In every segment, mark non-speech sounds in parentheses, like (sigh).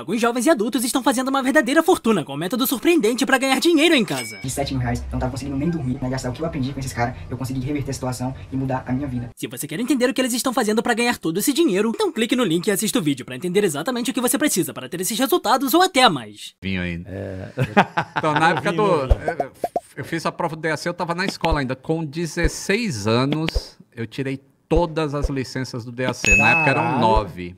Alguns jovens e adultos estão fazendo uma verdadeira fortuna com um método surpreendente para ganhar dinheiro em casa. De 7 mil reais, não tava conseguindo nem dormir, né? Gastar o que eu aprendi com esses caras, eu consegui reverter a situação e mudar a minha vida. Se você quer entender o que eles estão fazendo para ganhar todo esse dinheiro, então clique no link e assista o vídeo para entender exatamente o que você precisa para ter esses resultados ou até mais. Vinho ainda. É... (laughs) então, na (laughs) época do... É, eu fiz a prova do DAC, eu tava na escola ainda. Com 16 anos, eu tirei todas as licenças do DAC. Caralho. Na época eram nove.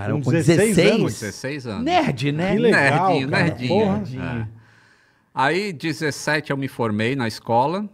Cara, com, 16, 16 anos. 16 anos. Nerd, né? Que legal, nerdinho, cara. nerdinho. nerdinho. É. Aí, 17 eu me formei na escola.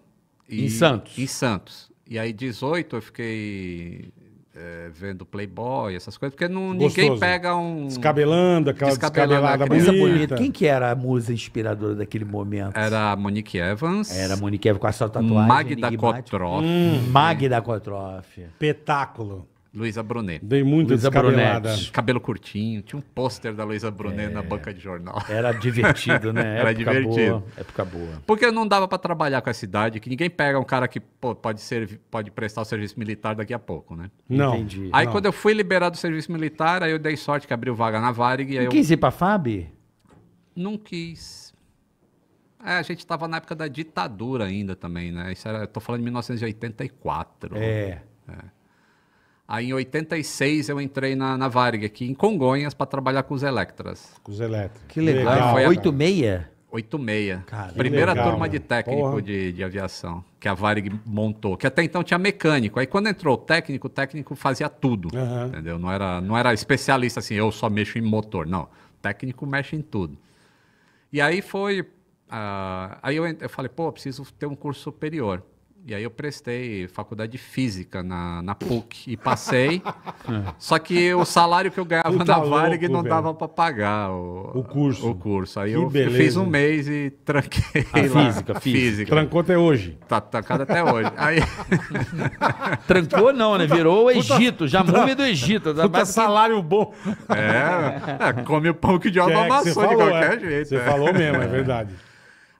E, em Santos. Em Santos. E aí, 18 eu fiquei é, vendo Playboy, essas coisas, porque não, ninguém pega um. Descabelando, aquela descabelada, descabelada bonita. bonita. Quem que era a musa inspiradora daquele momento? Era a Monique Evans. Era a Monique Evans com a sua tatuagem. Magda Kotroff. Hum, Magda Kotroff. Petáculo. Luísa Brunet. Dei muito Luísa Brunet. Cabelo curtinho. Tinha um pôster da Luísa Brunet é... na banca de jornal. Era divertido, né? (laughs) Era época divertido. Boa, época boa. Porque não dava para trabalhar com a cidade, que ninguém pega um cara que pô, pode, ser, pode prestar o serviço militar daqui a pouco, né? Não. Entendi. Aí não. quando eu fui liberado do serviço militar, aí eu dei sorte que abriu vaga na Varig. E aí não eu... quis ir pra FAB? Não quis. É, a gente estava na época da ditadura ainda também, né? Isso era, eu tô falando de 1984. É. é. Aí em 86 eu entrei na, na Varg aqui em Congonhas para trabalhar com os Electras. Com os Electras. Que legal. legal foi 86? 86. Cara, Primeira legal, turma mano. de técnico de, de aviação que a Varig montou, que até então tinha mecânico. Aí quando entrou o técnico, o técnico fazia tudo, uhum. entendeu? Não era, não era especialista assim, eu só mexo em motor. Não, o técnico mexe em tudo. E aí foi, uh, aí eu, eu falei, pô, preciso ter um curso superior. E aí eu prestei faculdade de física na, na PUC e passei. (laughs) só que o salário que eu ganhava Puta na Varig não dava para pagar o, o, curso. O curso. Aí eu fiz um mês e tranquei. Ah, lá. Física, física. Trancou até hoje. Tá trancado até hoje. Aí... (laughs) Trancou não, né? Virou o Egito, já múmia do Egito. Puta mas salário bom. É, é, come o pão que é de alma amassou falou, de qualquer é. jeito. Você é. falou mesmo, é (laughs) verdade.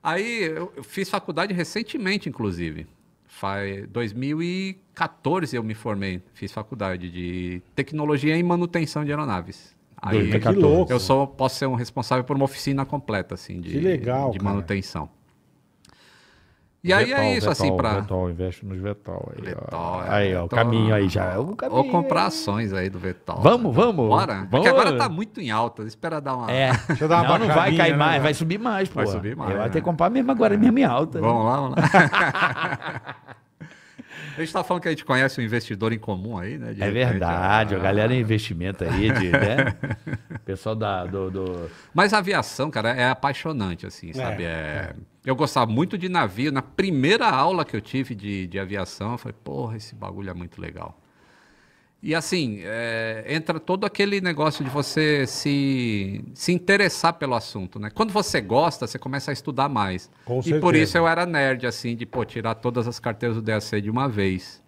Aí eu fiz faculdade recentemente, inclusive. Faz 2014 eu me formei, fiz faculdade de tecnologia em manutenção de aeronaves. Aí, que louco. Eu só posso ser um responsável por uma oficina completa, assim, de, que legal, de manutenção. E aí é isso, Vetol, assim, para. Vetol, investe nos Vetol. Aí, é, aí ó, o caminho aí já. É o caminho. Ou comprar ações aí do Vetol. Vamos, né? vamos. Bora. É vamos. Porque agora tá muito em alta. Espera dar uma. É. (laughs) Deixa eu dar uma não, não vai cair né? mais, vai subir mais, pô. Vai subir mais. Vai né? ter que comprar mesmo agora, é. mesmo em alta. Vamos lá, vamos lá. (laughs) A gente está falando que a gente conhece um investidor em comum aí, né? De é verdade, a... Ah. a galera é investimento aí, de, né? (laughs) Pessoal da, do, do, Mas a aviação, cara, é apaixonante, assim, é, sabe? É. É... Eu gostava muito de navio. Na primeira aula que eu tive de, de aviação, eu falei, porra, esse bagulho é muito legal. E assim, é, entra todo aquele negócio de você se, se interessar pelo assunto, né? Quando você gosta, você começa a estudar mais. Com e certeza. por isso eu era nerd, assim, de pô, tirar todas as carteiras do DAC de uma vez.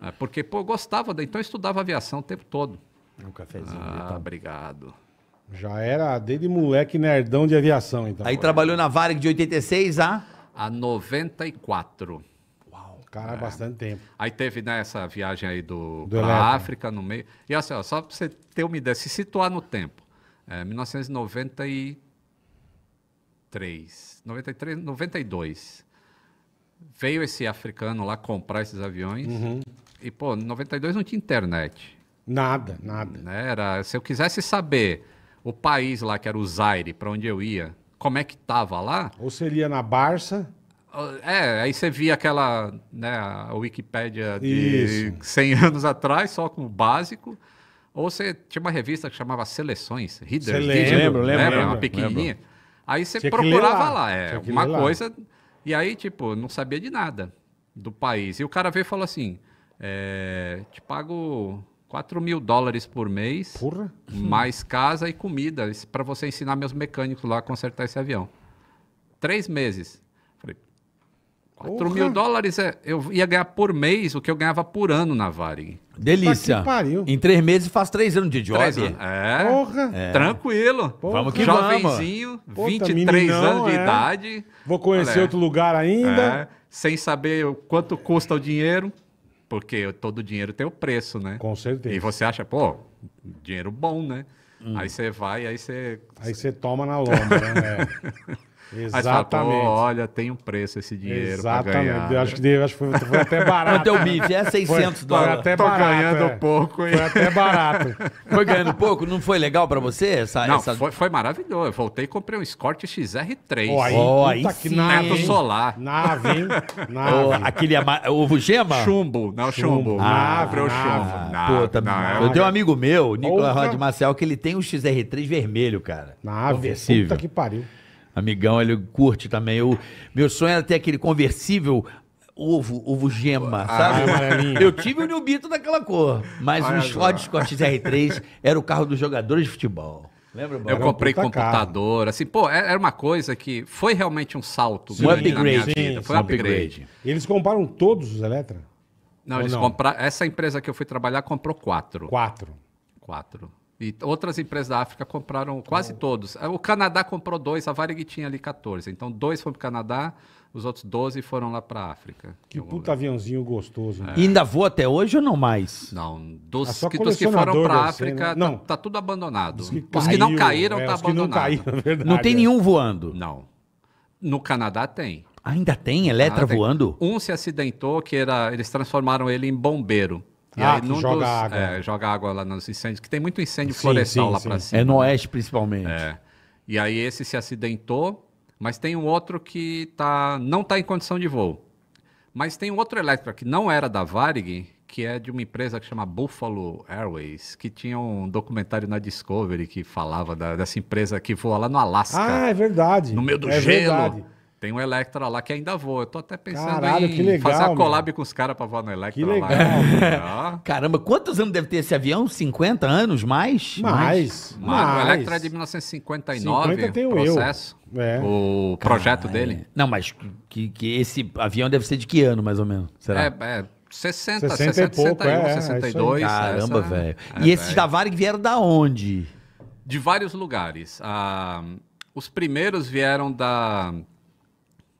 É, porque, pô, eu gostava, então eu estudava aviação o tempo todo. Um cafezinho. Ah, então. obrigado. Já era desde moleque nerdão de aviação, então. Aí trabalhou na Varig de 86 a? A 94. Cara, é. bastante tempo. Aí teve né, essa viagem aí do, do pra África no meio. E assim, ó, só para você ter uma ideia, se situar no tempo. É, 1993, 93, 92. Veio esse africano lá comprar esses aviões. Uhum. E, pô, em 92 não tinha internet. Nada, nada. Né, era, se eu quisesse saber o país lá, que era o Zaire, para onde eu ia, como é que tava lá... Ou seria na Barça... É, aí você via aquela, né, a Wikipédia de Isso. 100 (laughs) anos atrás, só com o básico. Ou você tinha uma revista que chamava Seleções, Readers. Você lembra, lembra, né, lembra, lembra, Uma pequenininha. Aí você procurava lá. lá, é, uma coisa. Lá. E aí, tipo, não sabia de nada do país. E o cara veio e falou assim, é, te pago 4 mil dólares por mês, Porra. mais casa e comida, para você ensinar meus mecânicos lá a consertar esse avião. Três meses. 4 mil dólares é, eu ia ganhar por mês o que eu ganhava por ano na Varig. Delícia. Que pariu. Em três meses faz três anos de job. É. Porra. É. Tranquilo. Porra. Vamos que Jovenzinho, vamos. 23 meninão, anos de é. idade. Vou conhecer Olha, outro lugar ainda. É. Sem saber quanto custa o dinheiro. Porque todo dinheiro tem o preço, né? Com certeza. E você acha, pô, dinheiro bom, né? Hum. Aí você vai, aí você. Aí você toma na lomba, né? (laughs) Exatamente. Fala, olha, tem um preço esse dinheiro Exatamente. Ganhar, acho, né? que, acho que foi, foi até barato. Quanto é o bife? É 600 foi, dólares. Foi até Tô barato, ganhando é. pouco. Hein? Foi até barato. (laughs) Foi ganhando pouco? Não foi legal pra você? Essa, Não, essa... Foi, foi maravilhoso. Eu voltei e comprei um Escort XR3. Oh, aí, oh, aí que sim. Teto solar. Nave, hein? (laughs) Nave. Oh, aquele ama... ovo gema? Chumbo. Não, chumbo. chumbo. Ah, o chumbo. Nave, Pô, tá... nave. Eu tenho um amigo meu, Nicolas Rod Marcel, que ele tem um XR3 vermelho, cara. Nave. Puta que pariu. Amigão, ele curte também. Eu, meu sonho era ter aquele conversível ovo, ovo gema, ah, sabe? É eu tive o Nilbito daquela cor, mas o Ford Scott R3 era o carro dos jogadores de futebol. Lembra, Bob? Eu comprei um computador, carro. assim, pô, é, era uma coisa que foi realmente um salto. Sim, um upgrade. sim, foi um upgrade. upgrade. Eles compraram todos os Eletra? Não, Ou eles compraram. Essa empresa que eu fui trabalhar comprou quatro. Quatro. Quatro. E outras empresas da África compraram quase oh. todos. O Canadá comprou dois, a Varig tinha ali 14. Então, dois foram para o Canadá, os outros 12 foram lá para a África. Que então, puta aviãozinho gostoso. Né? É. ainda voa até hoje ou não mais? Não. Dos, é que, dos que foram para a África, né? não. Tá, tá, tudo abandonado. que, os que não caíram, é, tá os abandonado. Que não, caíram, é verdade, não tem é. nenhum voando? Não. No Canadá tem. Ainda tem Eletra ah, voando? Um se acidentou, que era. Eles transformaram ele em bombeiro. E ah, joga dos, água. É, joga água lá nos incêndios, que tem muito incêndio sim, florestal sim, lá para cima. É no né? oeste, principalmente. É. E aí esse se acidentou, mas tem um outro que tá, não está em condição de voo. Mas tem um outro elétrico que não era da Varig, que é de uma empresa que chama Buffalo Airways, que tinha um documentário na Discovery que falava da, dessa empresa que voa lá no Alasca. Ah, é verdade. No meio do é gelo. Verdade. Tem um Electra lá que ainda voa. Eu tô até pensando Caralho, em legal, fazer a collab mano. com os caras pra voar no Electra que legal, lá. (laughs) Caramba, quantos anos deve ter esse avião? 50 anos? Mais? Mais. mais. mais. O Electra é de 1959, 50 tenho processo. Eu. É. O projeto Caralho. dele. Não, mas que, que esse avião deve ser de que ano, mais ou menos? Será? É, é 60, 60, 60 e pouco, 61, é, 62. É Caramba, velho. É, e esses da Varig vieram da onde? De vários lugares. Ah, os primeiros vieram da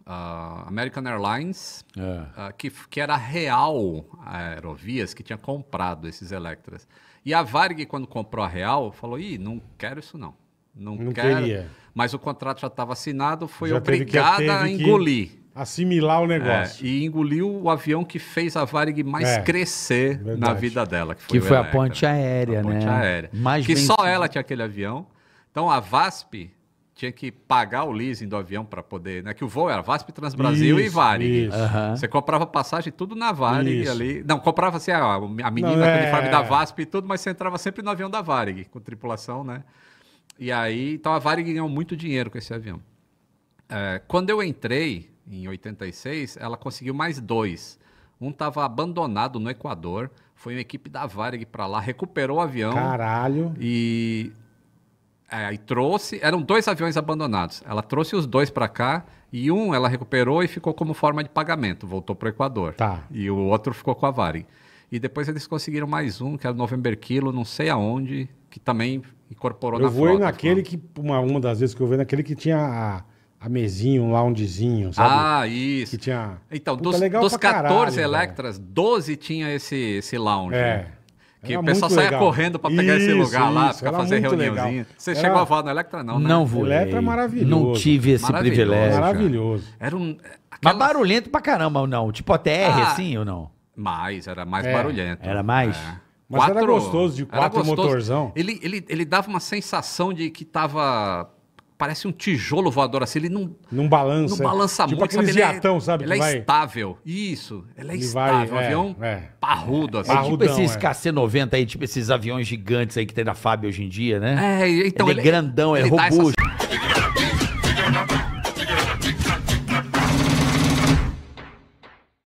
uh, American Airlines, é. uh, que, que era a Real Aerovias que tinha comprado esses Electras. E a Varg, quando comprou a Real, falou: ih, não quero isso não. Não, não quero. Queria. Mas o contrato já estava assinado, foi já obrigada que, a engolir. Assimilar o é, negócio. É, e engoliu o avião que fez a Varig mais é, crescer verdade. na vida dela. Que foi, que foi a ponte aérea, a né? Ponte aérea. Mais que só ela tinha aquele avião. Então a VASP tinha que pagar o leasing do avião para poder, né? Que o voo era VASP Transbrasil isso, e Varig. Uhum. Você comprava passagem tudo na Varig isso. ali. Não, comprava assim, a, a menina com é. uniforme da VASP e tudo, mas você entrava sempre no avião da Varig, com tripulação, né? E aí, então a Varig ganhou muito dinheiro com esse avião. É, quando eu entrei, em 86, ela conseguiu mais dois. Um estava abandonado no Equador, foi uma equipe da Varig para lá, recuperou o avião. Caralho. E Aí é, trouxe, eram dois aviões abandonados. Ela trouxe os dois para cá e um ela recuperou e ficou como forma de pagamento, voltou para o Equador. Tá. E o outro ficou com a Varig. E depois eles conseguiram mais um, que era é o November Kilo, não sei aonde, que também incorporou eu na frota. Eu vou naquele que, uma, uma das vezes que eu vi, naquele que tinha a, a mesinha, um loungezinho, sabe? Ah, isso. Que tinha... Então, Puta, dos, dos 14 caralho, Electras, 12 tinha esse, esse lounge. É. Né? Que era o pessoal saia legal. correndo para pegar isso, esse lugar isso, lá, ficar fazer reuniãozinha. Legal. Você era... chegou a voar na Electra, não, né? Não voei. Electra é maravilhoso. Não tive esse maravilhoso, privilégio. Maravilhoso. Era um... Aquela... Mas barulhento pra caramba, ou não? Tipo a TR, ah, assim, ou não? Mais, era mais é. barulhento. Era mais? É. Mas quatro... era gostoso de quatro gostoso. motorzão. Ele, ele, ele dava uma sensação de que tava parece um tijolo voador assim, ele não não balança, não balança tipo muito, sabe? Viatão, é sabe? Ele é, vai... estável. Isso, ele é ele estável, vai, um é, avião é, parrudo assim. É tipo esses é. KC-90 aí, tipo esses aviões gigantes aí que tem na Fábio hoje em dia, né? É, então ele, ele é grandão, ele é robusto.